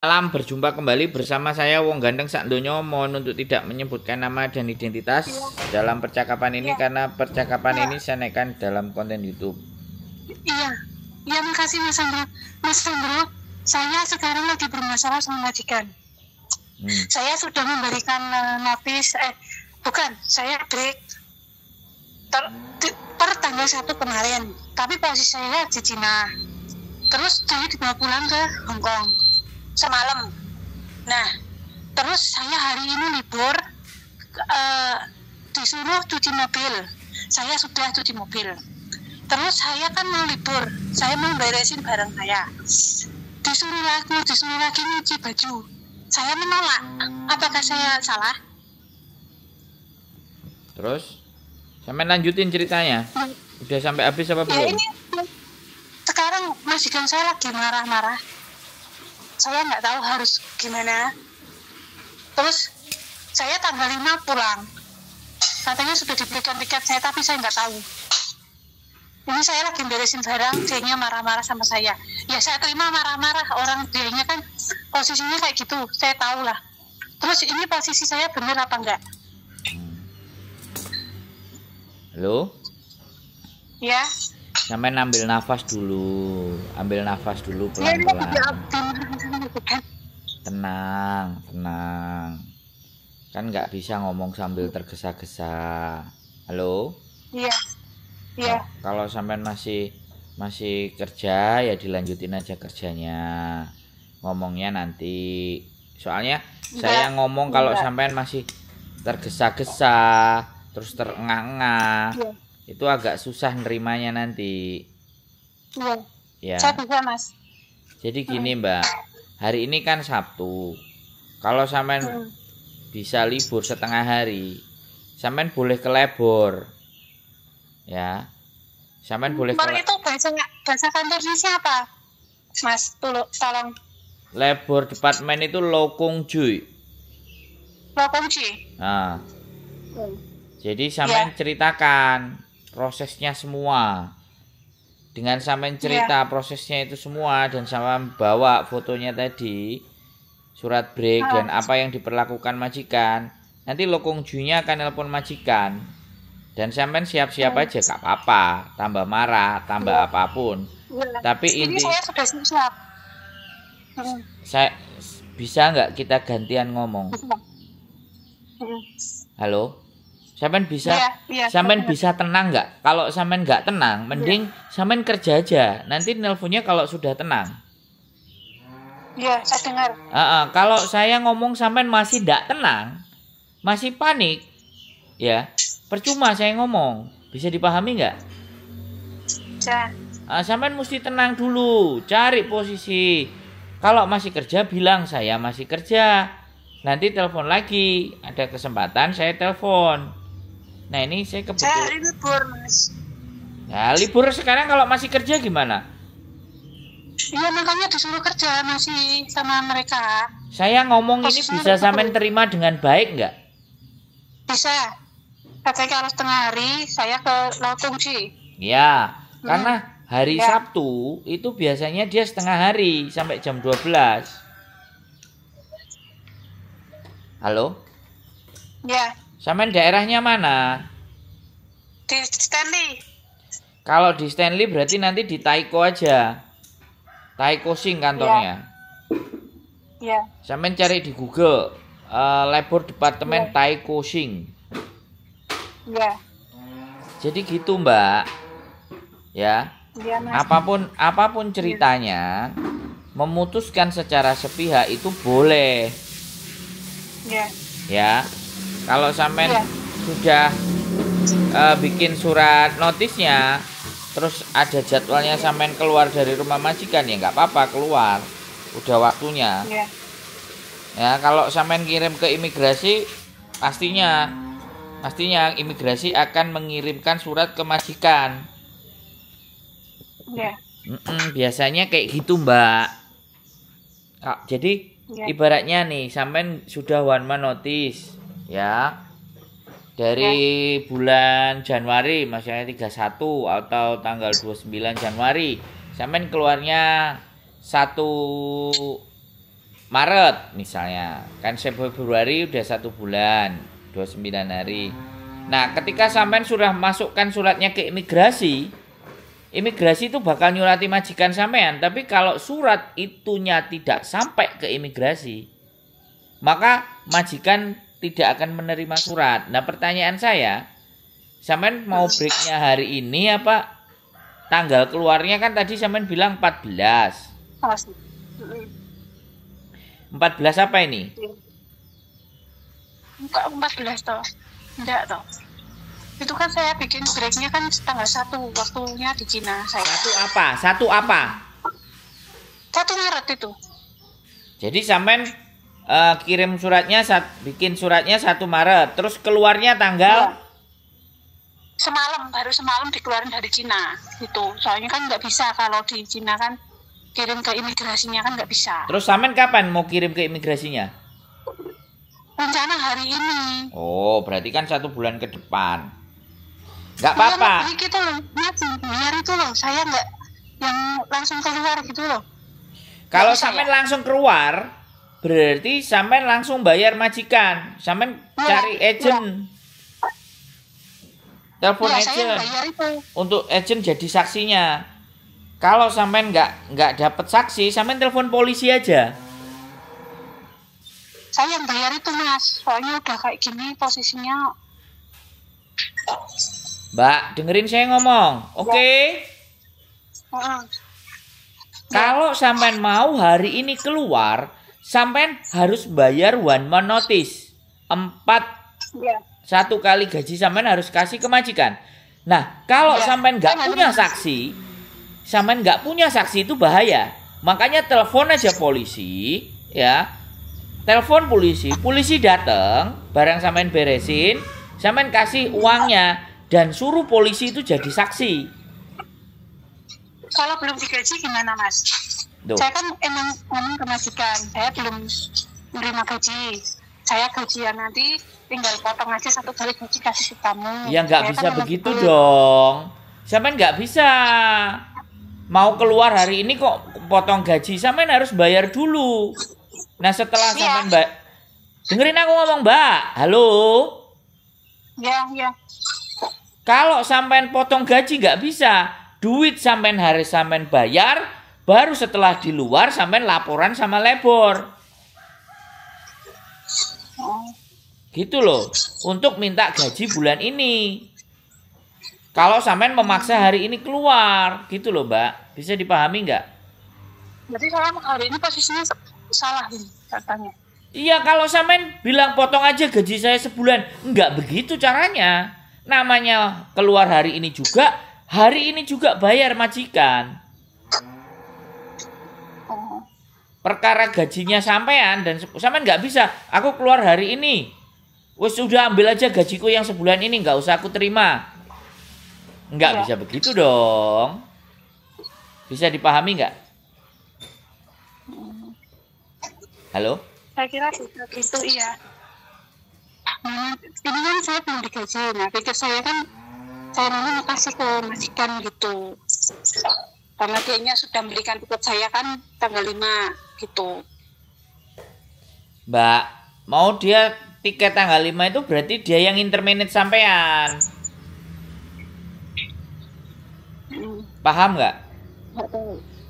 Malam berjumpa kembali bersama saya Wong Gandeng Sakdonyo mohon untuk tidak menyebutkan nama dan identitas dalam percakapan ini iya. karena percakapan iya. ini saya naikkan dalam konten YouTube. Iya, iya makasih Mas Andro. Mas Andro, saya sekarang lagi bermasalah sama majikan. Hmm. Saya sudah memberikan uh, notis, eh bukan, saya break ter, ter, per tanggal satu kemarin. Tapi posisi saya di Cina. Terus saya dibawa pulang ke Hongkong semalam. Nah, terus saya hari ini libur uh, disuruh cuci mobil. Saya sudah cuci mobil. Terus saya kan mau libur, saya mau beresin barang saya. Disuruh lagi, disuruh lagi nyuci baju. Saya menolak. Apakah saya salah? Terus? Sampai lanjutin ceritanya. Hmm. Udah sampai habis apa ya belum? Ya ini sekarang masih kan saya lagi marah-marah saya nggak tahu harus gimana terus saya tanggal 5 pulang katanya sudah diberikan tiket saya tapi saya nggak tahu ini saya lagi beresin barang dia marah-marah sama saya ya saya terima marah-marah orang dia kan posisinya kayak gitu saya tahu lah terus ini posisi saya benar apa enggak halo ya sampai ambil nafas dulu ambil nafas dulu ya, pelan-pelan ya, tenang tenang kan nggak bisa ngomong sambil tergesa-gesa halo iya iya nah, kalau sampean masih masih kerja ya dilanjutin aja kerjanya ngomongnya nanti soalnya ya, saya ngomong kalau sampean masih tergesa-gesa terus terengah-engah ya. itu agak susah nerimanya nanti ya, ya. saya bisa mas jadi gini mbak hari ini kan Sabtu. Kalau sampean hmm. bisa libur setengah hari, sampean boleh ke labor. Ya. Sampean boleh labor ke... itu bahasa bahasa kantornya siapa? Mas, tolong tolong. Labor departemen itu Lokung Jui. Lokung Jui. Nah. Hmm. Jadi sampean ya. ceritakan prosesnya semua dengan sampean iya. cerita yeah. prosesnya itu semua dan sama bawa fotonya tadi surat break oh. dan apa yang diperlakukan majikan nanti lokong junya akan telepon majikan dan sampean siap-siap yeah. aja gak apa-apa tambah marah tambah yeah. apapun yeah. tapi ini saya sudah siap saya bisa nggak kita gantian ngomong iya. Iya. halo Samen bisa yeah, yeah, samen bisa tenang nggak? Kalau samen nggak tenang, mending yeah. samen kerja aja. Nanti nelponnya kalau sudah tenang. Iya, yeah, saya dengar. Uh, uh, kalau saya ngomong samen masih tidak tenang, masih panik, ya percuma saya ngomong. Bisa dipahami nggak? Bisa. Uh, ah, samen mesti tenang dulu, cari posisi. Kalau masih kerja bilang saya masih kerja. Nanti telepon lagi, ada kesempatan saya telepon. Nah ini saya kebetulan. Saya libur mas. Nah libur sekarang kalau masih kerja gimana? Iya makanya disuruh kerja masih sama mereka. Saya ngomong ini bisa sampai terima dengan baik nggak? Bisa. Katanya kalau setengah hari saya ke Laut Kungsi. Ya, hmm. karena hari ya. Sabtu itu biasanya dia setengah hari sampai jam 12. Halo? Ya. Sampean daerahnya mana? Di Stanley. Kalau di Stanley berarti nanti di Taiko aja. Taiko Sing kantornya. Iya. ya. cari di Google uh, labor departemen ya. Taiko Sing. Iya. Jadi gitu, Mbak. Ya. Iya, apapun apapun iya. ceritanya, ya. memutuskan secara sepihak itu boleh. Iya. Ya kalau sampean yeah. sudah uh, bikin surat notisnya terus ada jadwalnya sampean keluar dari rumah majikan ya nggak apa-apa keluar udah waktunya yeah. ya kalau sampean kirim ke imigrasi pastinya pastinya imigrasi akan mengirimkan surat ke majikan yeah. mm -mm, biasanya kayak gitu mbak jadi yeah. ibaratnya nih sampean sudah one man notice ya dari ya. bulan Januari maksudnya 31 atau tanggal 29 Januari sampean keluarnya 1 Maret misalnya kan Februari udah satu bulan 29 hari nah ketika sampean sudah masukkan suratnya ke imigrasi imigrasi itu bakal nyurati majikan sampean tapi kalau surat itunya tidak sampai ke imigrasi maka majikan tidak akan menerima surat. Nah pertanyaan saya, Samen mau breaknya hari ini apa? Tanggal keluarnya kan tadi Samen bilang 14. 14 apa ini? Enggak 14 toh. tidak toh. Itu kan saya bikin breaknya kan tanggal 1 waktunya di Cina saya. Satu apa? Satu apa? Satu Maret itu. Jadi Samen uh, kirim suratnya saat bikin suratnya satu Maret terus keluarnya tanggal iya. Semalam baru semalam dikeluarin dari Cina itu soalnya kan nggak bisa kalau di Cina kan kirim ke imigrasinya kan nggak bisa. Terus Samen kapan mau kirim ke imigrasinya? Rencana hari ini. Oh berarti kan satu bulan ke depan. Nggak apa-apa. Iya, itu loh, biar itu loh, saya nggak yang langsung keluar gitu loh. Kalau sampai ya? langsung keluar, Berarti sampean langsung bayar majikan, sampean nah, cari ya. agent. Ya. Telepon ya, agent untuk agent jadi saksinya. Kalau sampean nggak nggak dapat saksi, sampean telepon polisi aja. Saya yang bayar itu mas, soalnya udah kayak gini posisinya. Mbak, dengerin saya ngomong, oke? Okay? Ya. Kalau sampean mau hari ini keluar, sampean harus bayar one month notice. Empat ya. satu kali gaji sampean harus kasih ke majikan. Nah, kalau ya. sampean nggak punya saksi, sampean nggak punya saksi itu bahaya. Makanya telepon aja polisi, ya. Telepon polisi, polisi datang, barang sampean beresin, sampean kasih uangnya dan suruh polisi itu jadi saksi. Kalau belum digaji gimana, Mas? Duh. Saya kan emang ngomong kemajikan, saya belum menerima gaji. Saya gajian nanti tinggal potong aja satu kali gaji kasih ke kamu. Ya nggak bisa kan begitu itu. dong. Sampean nggak bisa. Mau keluar hari ini kok potong gaji, sampean harus bayar dulu. Nah setelah ya. sampean mbak, dengerin aku ngomong mbak. Halo. Ya ya. Kalau sampean potong gaji nggak bisa, duit sampean hari sampean bayar, Baru setelah di luar sampai laporan sama lebor. Gitu loh. Untuk minta gaji bulan ini. Kalau sampean memaksa hari ini keluar, gitu loh, Mbak. Bisa dipahami nggak? Jadi kalau hari ini posisinya salah ini katanya. Iya, kalau sampean bilang potong aja gaji saya sebulan, nggak begitu caranya. Namanya keluar hari ini juga, hari ini juga bayar majikan. perkara gajinya sampean dan sampean nggak bisa aku keluar hari ini wes sudah ambil aja gajiku yang sebulan ini nggak usah aku terima nggak ya. bisa begitu dong bisa dipahami nggak halo saya kira itu iya nah, ini kan saya belum digaji nah pikir saya kan saya mau kasih ke majikan gitu karena dia sudah memberikan tiket saya kan tanggal 5 gitu Mbak mau dia tiket tanggal 5 itu berarti dia yang intermenit sampean hmm. paham nggak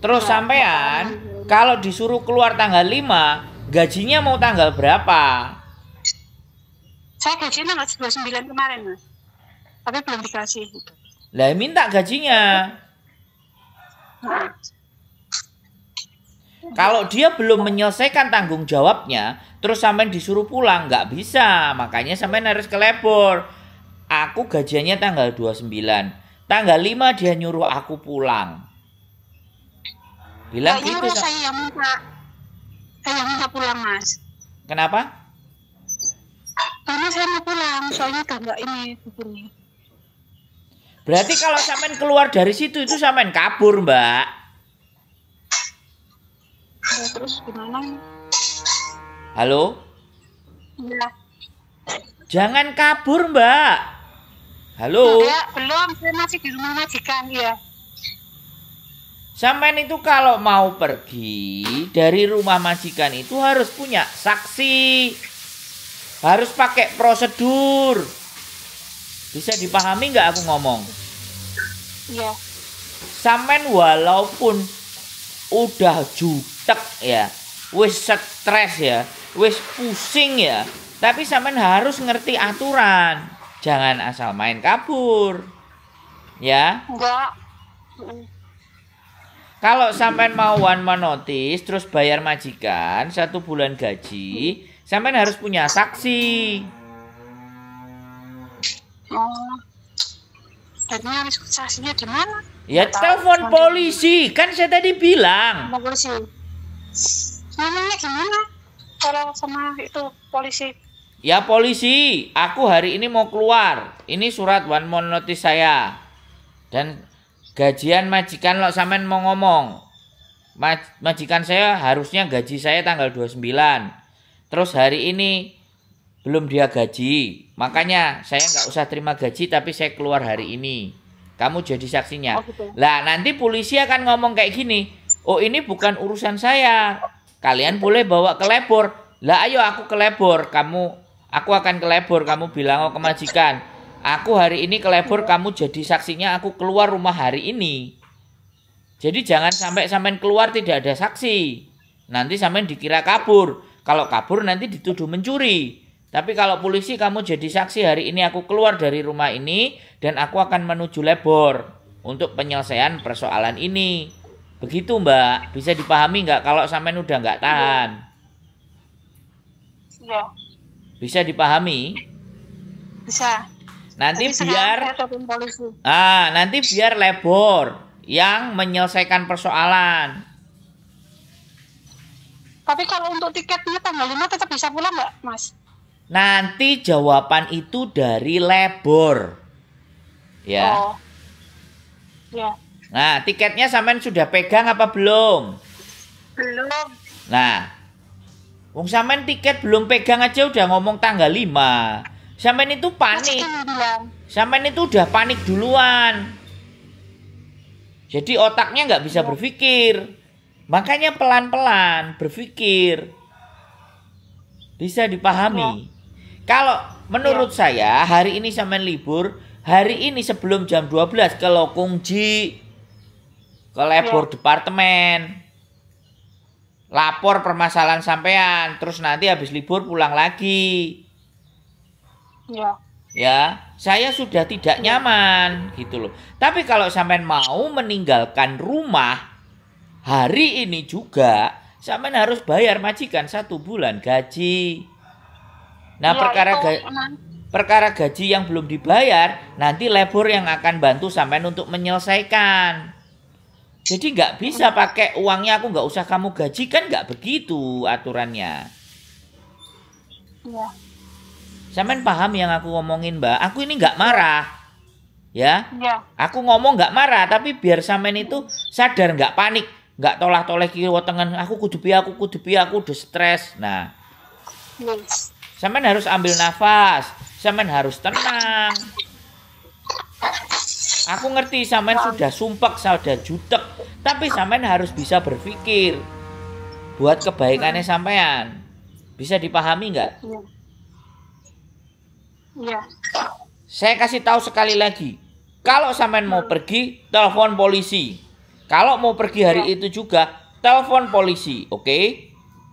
terus sampean kalau disuruh keluar tanggal 5 gajinya mau tanggal berapa saya gajinya tanggal 29 kemarin mas tapi belum dikasih lah minta gajinya kalau dia belum menyelesaikan tanggung jawabnya, terus sampean disuruh pulang nggak bisa. Makanya sampean harus ke labor. Aku gajiannya tanggal 29. Tanggal 5 dia nyuruh aku pulang. Bilang Kayaknya gitu. saya yang minta saya minta pulang, Mas. Kenapa? Karena saya mau pulang, soalnya tanggal ini begini. Berarti kalau sampean keluar dari situ itu sampean kabur, Mbak. Iya, terus gimana halo ya. jangan kabur mbak halo Enggak, belum saya masih di rumah majikan ya Sampai itu kalau mau pergi dari rumah majikan itu harus punya saksi. Harus pakai prosedur. Bisa dipahami nggak aku ngomong? Iya. Sampean walaupun udah juga stuck ya wis stres ya wis pusing ya tapi sampean harus ngerti aturan jangan asal main kabur ya enggak kalau sampean mau one man notice terus bayar majikan satu bulan gaji, sampean harus punya saksi. Oh. Jadi harus saksinya di mana? Ya telepon polisi, kan saya tadi bilang. Polisi. Ngomongnya gimana? Kalau sama itu polisi. Ya polisi, aku hari ini mau keluar. Ini surat one month notice saya. Dan gajian majikan lo samen mau ngomong. majikan saya harusnya gaji saya tanggal 29. Terus hari ini belum dia gaji. Makanya saya nggak usah terima gaji tapi saya keluar hari ini. Kamu jadi saksinya. Oh, gitu. Ya. Lah nanti polisi akan ngomong kayak gini oh ini bukan urusan saya. Kalian boleh bawa ke labor. Lah ayo aku ke labor, kamu aku akan ke labor, kamu bilang oh ke majikan. Aku hari ini ke labor, kamu jadi saksinya aku keluar rumah hari ini. Jadi jangan sampai sampean keluar tidak ada saksi. Nanti sampean dikira kabur. Kalau kabur nanti dituduh mencuri. Tapi kalau polisi kamu jadi saksi hari ini aku keluar dari rumah ini dan aku akan menuju Lebor untuk penyelesaian persoalan ini. Begitu Mbak, bisa dipahami nggak kalau sampean udah nggak iya. tahan? Iya. Bisa dipahami? Bisa. Nanti Tapi biar ah nanti biar lebor yang menyelesaikan persoalan. Tapi kalau untuk tiketnya tanggal 5 tetap bisa pulang nggak, Mas? Nanti jawaban itu dari lebor Ya. Oh. Ya. Nah, tiketnya sampean sudah pegang apa belum? Belum. Nah, wong sampean tiket belum pegang aja udah ngomong tanggal 5. Sampean itu panik. Sampean itu udah panik duluan. Jadi otaknya nggak bisa berpikir. Makanya pelan-pelan berpikir. Bisa dipahami. Ya. Kalau menurut ya. saya hari ini sampean libur, hari ini sebelum jam 12 ke Lokungji ke labor iya. yeah. departemen lapor permasalahan sampean terus nanti habis libur pulang lagi ya ya saya sudah tidak ya. nyaman gitu loh tapi kalau sampean mau meninggalkan rumah hari ini juga sampean harus bayar majikan satu bulan gaji nah ya, perkara itu, perkara gaji yang belum dibayar nanti labor yang akan bantu sampean untuk menyelesaikan jadi nggak bisa iya. pakai uangnya aku nggak usah kamu gaji kan nggak begitu aturannya. Iya. Samen paham yang aku ngomongin mbak? Aku ini nggak iya. marah, ya? Iya. Aku ngomong nggak marah tapi biar Samen itu sadar nggak panik, nggak tolah toleh kiri tengen. Aku kudupi aku kudupi aku udah stres. Nah, Iya. harus ambil nafas, Samen harus tenang. Aku ngerti sampean sudah sumpek, sudah jutek, tapi sampean harus bisa berpikir buat kebaikannya iya. sampean. Bisa dipahami nggak? Iya. iya. Saya kasih tahu sekali lagi. Kalau sampean mau iya. pergi, telepon polisi. Kalau mau pergi hari itu juga, telepon polisi, oke? Okay?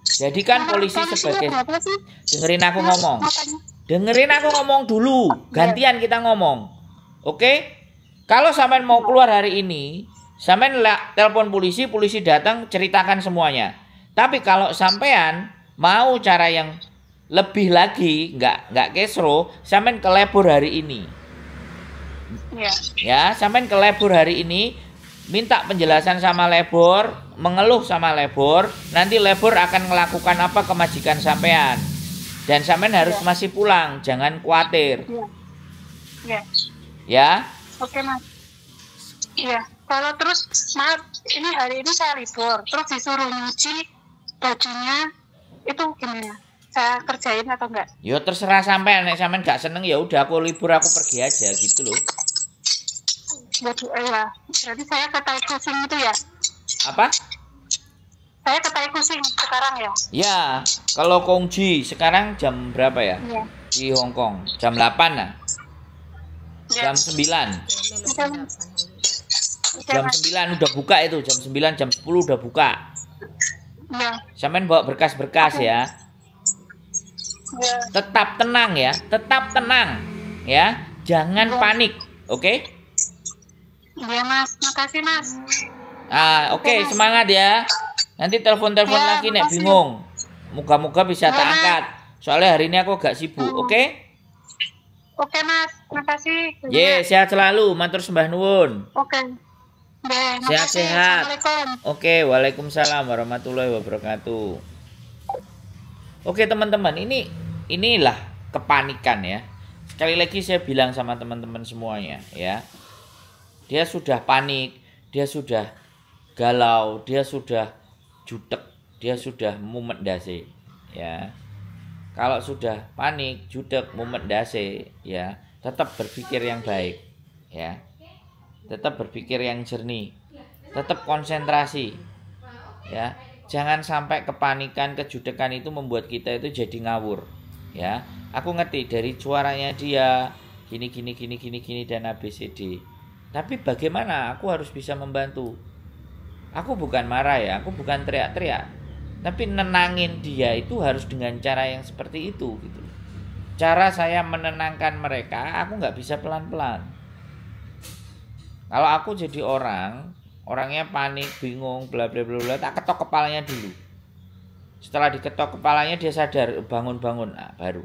Jadikan polisi sebagai dengerin aku ngomong. Dengerin aku ngomong dulu, gantian kita ngomong. Oke? Okay? Kalau sampean mau keluar hari ini, sampean telepon polisi, polisi datang ceritakan semuanya. Tapi kalau sampean mau cara yang lebih lagi, nggak nggak kesro, sampean ke labor hari ini. Ya. ya, sampean ke labor hari ini, minta penjelasan sama labor, mengeluh sama labor, nanti labor akan melakukan apa kemajikan sampean. Dan sampean harus ya. masih pulang, jangan khawatir. ya. ya, ya. Oke mas. Iya. Kalau terus maaf ini hari ini saya libur, terus disuruh nyuci bajunya itu gimana? Saya kerjain atau enggak? Yo ya, terserah sampai nek sampean nggak seneng ya udah aku libur aku pergi aja gitu loh. Jadi iya. Jadi saya ke tai kucing itu ya. Apa? Saya ke tai kucing sekarang ya. Ya, kalau Kongji sekarang jam berapa ya? Iya. Di Hongkong jam 8 lah jam 9 jam 9 udah buka itu jam 9 jam 10 udah buka ya. sampean bawa berkas-berkas ya. ya. tetap tenang ya tetap tenang ya jangan ya. panik oke okay? ya mas makasih mas ah oke okay. Ya, semangat ya nanti telepon-telepon ya, lagi nek bingung muka-muka bisa ya, tak angkat soalnya hari ini aku agak sibuk hmm. oke okay? Oke Mas, makasih. Ye, yeah, sehat selalu, matur sembah nuwun. Oke. Okay. Sehat-sehat. Oke, okay, waalaikumsalam warahmatullahi wabarakatuh. Oke okay, teman-teman, ini inilah kepanikan ya. Sekali lagi saya bilang sama teman-teman semuanya ya. Dia sudah panik, dia sudah galau, dia sudah jutek, dia sudah mumet dasi ya. Kalau sudah panik, judek, mumet dase, ya, tetap berpikir yang baik, ya. Tetap berpikir yang jernih. Tetap konsentrasi. Ya. Jangan sampai kepanikan, kejudekan itu membuat kita itu jadi ngawur, ya. Aku ngerti dari suaranya dia gini gini gini gini gini dan ABCD. Tapi bagaimana aku harus bisa membantu? Aku bukan marah ya, aku bukan teriak-teriak tapi nenangin dia itu harus dengan cara yang seperti itu gitu cara saya menenangkan mereka aku nggak bisa pelan-pelan kalau aku jadi orang orangnya panik bingung bla bla bla bla tak ketok kepalanya dulu setelah diketok kepalanya dia sadar oh, bangun bangun nah, baru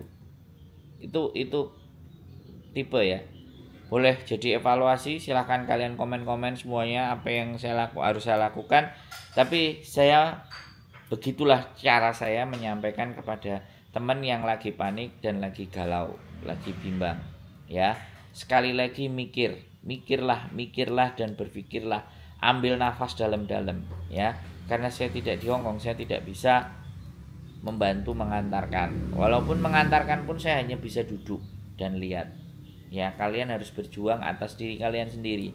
itu itu tipe ya boleh jadi evaluasi silahkan kalian komen-komen semuanya apa yang saya laku harus saya lakukan tapi saya Begitulah cara saya menyampaikan kepada teman yang lagi panik dan lagi galau, lagi bimbang. Ya, sekali lagi mikir, mikirlah, mikirlah dan berpikirlah. Ambil nafas dalam-dalam, ya. Karena saya tidak di Hong Kong, saya tidak bisa membantu mengantarkan. Walaupun mengantarkan pun saya hanya bisa duduk dan lihat. Ya, kalian harus berjuang atas diri kalian sendiri.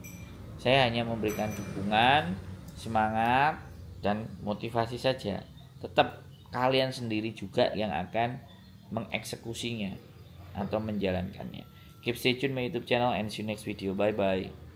Saya hanya memberikan dukungan, semangat, dan motivasi saja. Tetap kalian sendiri juga yang akan mengeksekusinya atau menjalankannya. Keep stay tune my YouTube channel and see you next video. Bye bye.